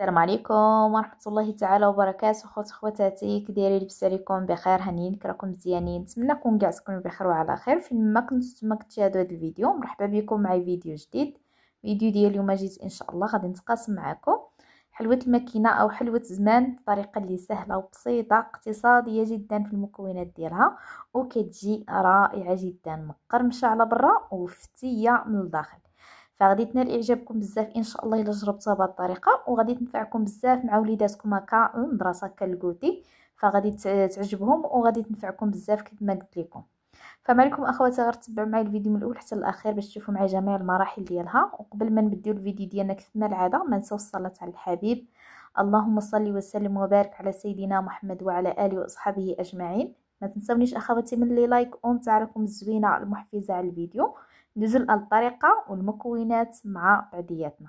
السلام عليكم ورحمه الله تعالى وبركاته خوت خواتاتي كدايرين لبس عليكم بخير هانيين راكم مزيانين نتمنى كون كاع تكونوا بخير وعلى خير فين ما كنتم كتشاهدوا هذا الفيديو مرحبا بكم معي فيديو جديد فيديو ديال اليوم جيت ان شاء الله غادي نتقاسم معكم حلوه الماكينه او حلوه زمان بطريقه اللي سهله وبسيطه اقتصاديه جدا في المكونات ديالها وكتجي رائعه جدا مقرمشه على برا وفتيه من الداخل فغادي تنال اعجابكم بزاف ان شاء الله الا جربتوها بهذه الطريقه وغادي تنفعكم بزاف مع وليداتكم هكا المدرسه هكا الكوتي فغادي تعجبهم وغادي تنفعكم بزاف كيف ما قلت لكم فمالكم اخواتي غير تبعوا معايا الفيديو من الاول حتى الاخير باش تشوفوا معايا جميع المراحل ديالها وقبل ما نبداو الفيديو ديالنا كيفما العاده ما نساو الصلاه على الحبيب اللهم صل وسلم وبارك على سيدنا محمد وعلى اله واصحابه اجمعين ما تنسونيش اخواتي من لي لايك اون تاعكم الزوينه المحفزه على الفيديو ندوزو الطريقة والمكونات مع بعضياتنا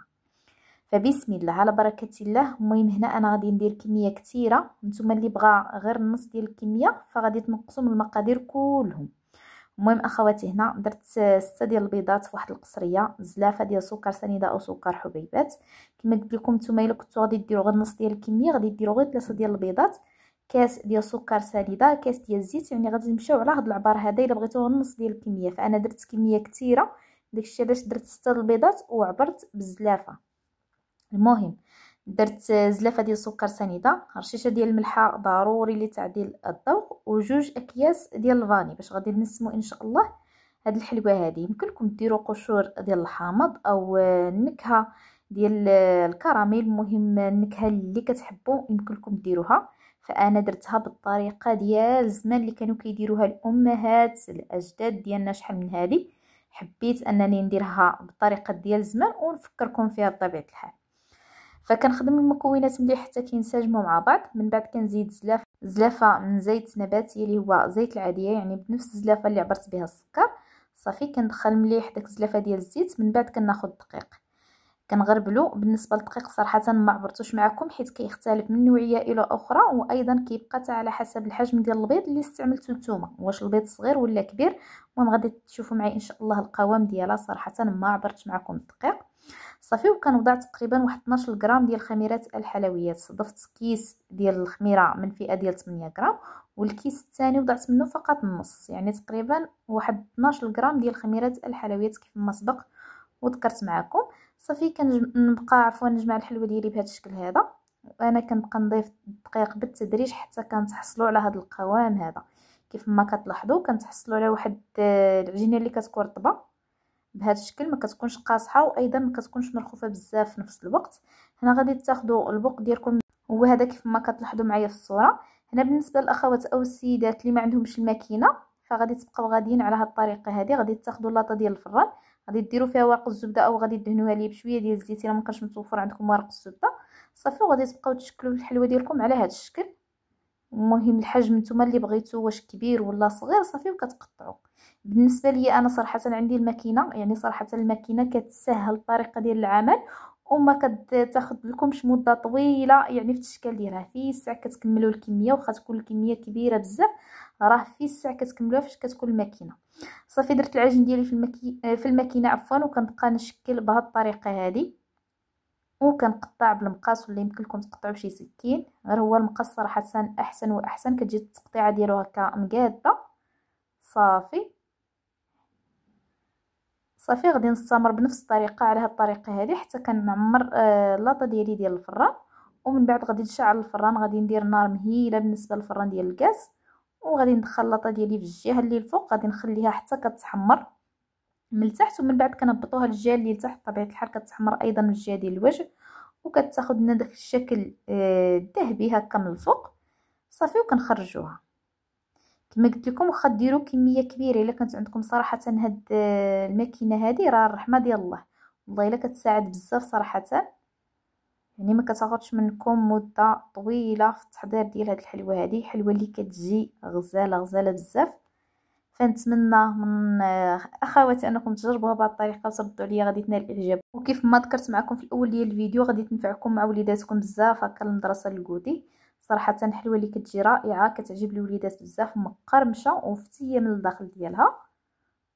فبسم الله على بركه الله المهم هنا انا غادي ندير كميه كثيره نتوما اللي بغى غير نص ديال الكميه فغادي تنقصوا من المقادير كلهم المهم اخواتي هنا درت ستة ديال البيضات في واحد القصريه زلافه ديال سكر سنيده او سكر حبيبات كما قلت لكم نتوما الا كنتو غادي ديروا غير نص ديال الكميه غادي ديروا غير ثلاثه ديال البيضات كاس ديال السكر سنيده كاس ديال الزيت يعني غادي نمشيو على هاد العبار هذا الا بغيتو نص ديال الكميه فانا درت كميه كثيره داكشي علاش درت سته البيضات وعبرت بالزلافه المهم درت زلافه ديال السكر سنيده رشيشه ديال الملحه ضروري لتعديل الذوق وجوج اكياس ديال الفاني باش غادي نسمو ان شاء الله هاد الحلوه هادي يمكنكم ديروا قشور ديال الحامض او النكهه ديال الكراميل المهم النكهه اللي كتحبوا يمكن لكم ديروها فانا درتها بالطريقه ديال زمان اللي كانوا كيديروها الامهات الاجداد ديالنا شحال من هذه حبيت انني نديرها بالطريقه ديال زمان ونفكركم فيها بطبيعه الحال فكنخدم المكونات ملي حتى كينسجموا مع بعض من بعد كنزيد زلافه زلافه من زيت نباتي اللي هو زيت العاديه يعني بنفس الزلافه اللي عبرت بها السكر صافي كندخل مليح داك الزلافه ديال الزيت من بعد كناخذ الدقيق كنغربلو بالنسبه للدقيق صراحه ما عبرتوش معكم حيت كيختلف من نوعيه الى اخرى وايضا كيبقى حتى على حسب الحجم ديال البيض اللي استعملتو نتوما واش البيض صغير ولا كبير المهم غادي تشوفوا معايا ان شاء الله القوام ديالها صراحه ما عبرتش معكم الدقيق صافي وكنوضع تقريبا واحد 12 غرام ديال الخميرات الحلويات ضفت كيس ديال الخميره من فئه ديال 8 غرام والكيس الثاني وضعت منه فقط النص يعني تقريبا واحد 12 غرام ديال الخميرات الحلويات كيف ما سبق وذكرت معكم صافي كنبقى عفوا نجمع الحلوى ديالي بهذا الشكل هذا وانا كنبقى نضيف الدقيق بالتدريج حتى كنتحصلوا على هذا القوام هذا كيف ما كتلاحظوا كنتحصلوا على واحد العجينه اللي رطبه بهذا الشكل ما كتكونش قاصحه وايضا ما كتكونش مرخوفه بزاف في نفس الوقت هنا غادي تاخذوا البوق ديالكم هو هذا كيف ما كتلاحظوا معايا في الصوره هنا بالنسبه للاخوات او السيدات اللي ما عندهمش الماكينه فغادي تبقاو غاديين على هاد الطريقه هذه غادي تاخذوا لاطه ديال الفران غادي ديروا فيها ورق الزبده او غادي دهنوها ليه بشويه ديال الزيت الا ما كانش متوفر عندكم ورق الزبده صافي وغادي تبقاو تشكلوا الحلوه ديالكم على هذا الشكل المهم الحجم نتوما اللي بغيتو واش كبير ولا صغير صافي وكتقطعوا بالنسبه لي انا صراحه عندي الماكينه يعني صراحه الماكينه كتسهل الطريقه ديال العمل وما كتاخذ لكمش مده طويله يعني في التشكيل ديالها في الساعه كتكملوا الكميه واخا تكون الكميه كبيره بزاف راه في الساعه كتكملوها فاش كتكون الماكينه صافي درت العجين ديالي في المكي... في الماكينه عفوا وكنبقى نشكل بهاد الطريقه هذه وكنقطع بالمقاس واللي يمكن لكم تقطعوا بشي سكين غير هو المقص صراحه احسن واحسن كتجي التقطيعه ديالو هكا مقاده صافي صافي غادي نستمر بنفس الطريقه على هاد الطريقه هذه حتى كنعمر اللاطه آه، ديالي ديال الفران ومن بعد غادي نشعل الفران غادي ندير نار مهيله بالنسبه للفران ديال الغاز وغادي ندخل اللاطه ديالي في الجهه اللي الفوق غادي نخليها حتى كتحمر من التحت ومن بعد كنهبطوها للجهه اللي لتحت بطبيعه الحال كتحمر ايضا من الجهه ديال الوجه وكتاخذ لنا داك الشكل آه، الذهبي هكا من الفوق صافي وكنخرجوها كما قلت لكم واخا ديروا كميه كبيره الا كانت عندكم صراحه هاد آه، الماكينه هادي راه الرحمه ديال الله والله الا كتساعد بزاف صراحه يعني ما كتاخذش منكم مده طويله في التحضير ديال هاد الحلوه هادي حلوه اللي كتجي غزاله غزاله بزاف فنتمنى من آه، اخواتي انكم تجربوها بهذه الطريقه وتردوا عليا غادي تنال الاعجاب وكيف ما ذكرت معكم في الاول ديال الفيديو غادي تنفعكم مع وليداتكم بزاف هكا المدرسه الكودي صراحه حلوه اللي كتجي رائعه كتعجب الوليدات بزاف مقرمشه ومفتيه من الداخل ديالها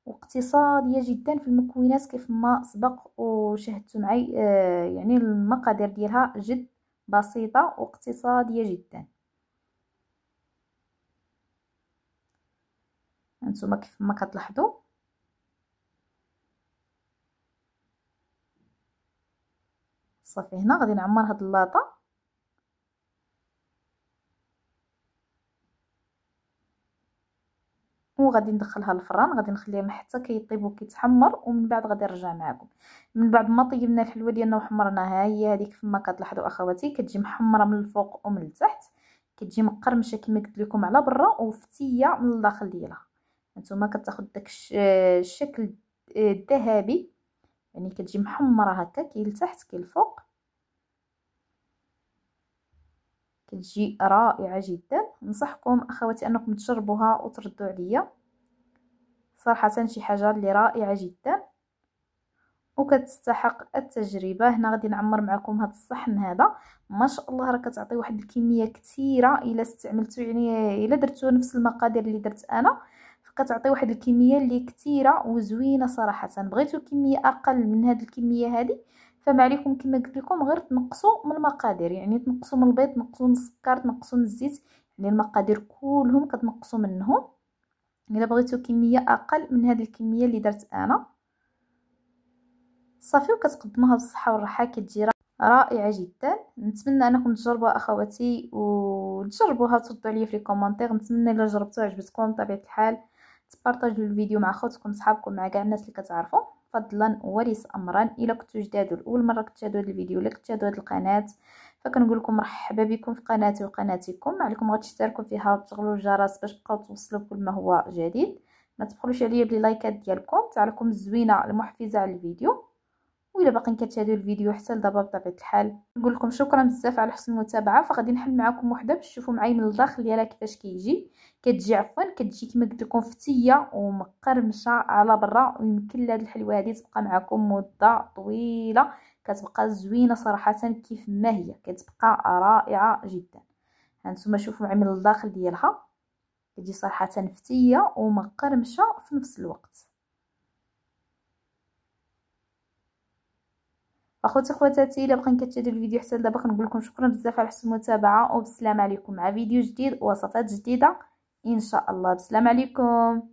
واقتصاديه جدا في المكونات كيف ما سبق وشاهدتوا معي آه يعني المقادير ديالها جد بسيطه واقتصاديه جدا انتما كيف ما كتلاحظوا صافي هنا غادي نعمر هاد اللاطه وغادي ندخلها للفران غادي نخليها حتى كيطيب وكيتحمر ومن بعد غادي نرجع معكم من بعد ما طيبنا الحلوه ديالنا وحمرناها هي هذيك فما كتلاحظوا اخواتي كتجي محمره من الفوق ومن التحت كتجي مقرمشه كما قلت لكم على برا وفتيه من الداخل ديالها هانتوما كتاخذ داك الشكل الذهبي يعني كتجي محمره هكا كاين التحت كاين الفوق كتجي رائعه جدا نصحكم اخواتي انكم تجربوها وتردوا عليا صراحه شي حاجه اللي رائعه جدا وكتستحق التجربه هنا غادي نعمر معكم هذا الصحن هذا ما شاء الله راه كتعطي واحد الكميه كثيره الا استعملتو يعني الا درتو نفس المقادير اللي درت انا فكتعطي واحد الكميه اللي كثيره وزوينه صراحه بغيتو كميه اقل من هذه الكميه هذه فما عليكم كما قلت لكم غير تنقصوا من المقادير يعني تنقصوا من البيض تنقصوا من السكر تنقصوا من الزيت يعني المقادير كلهم كتنقصوا منهم الا بغيتو كميه اقل من هذه الكميه اللي درت انا صافي وكتقدموها بالصحه والراحه كتجي رائعه جدا نتمنى انكم تجربوها اخواتي وتجربوها تردوا عليا في الكومونتير نتمنى الا جربتوها عجبتكم بطبيعه الحال تبارطاجوا الفيديو مع خوتكم صحابكم مع كاع الناس اللي كتعرفوا فضلا وليس امرا الا كنتو جداد الاول مره كتشاهدوا هذا الفيديو ولا كتشاهدوا هذه القناه فكنقول لكم مرحبا بكم في قناتي وقناتكم عليكم غتشتركوا فيها وتشغلوا الجرس باش تبقاو توصلوا كل ما هو جديد ما تبخلوش عليا باللايكات ديالكم تعليقكم الزوينه المحفزه على الفيديو وإلا باقيين كتشاهدوا الفيديو حتى لدابا بطبيعه الحال نقول لكم شكرا بزاف على حسن المتابعه فغادي نحل معكم وحده باش تشوفوا معايا من الداخل ديالها كيفاش كيجي كتجي عفوا كتجي كما قلت لكم فتيه ومقرمشه على برا ويمكن لهاد الحلوه هادي تبقى معكم مده طويله كتبقى زوينه صراحه كيف ما هي كتبقى رائعه جدا هانتوما شوفوا معايا من الداخل ديالها كتجي صراحه فتيه ومقرمشه في نفس الوقت اخوتي اخواتاتي الا بقا كتشاهدوا الفيديو حتى دابا كنقول لكم شكرا بزاف على حسن المتابعه وبالسلامه عليكم مع فيديو جديد ووصفات جديده ان شاء الله بسلام عليكم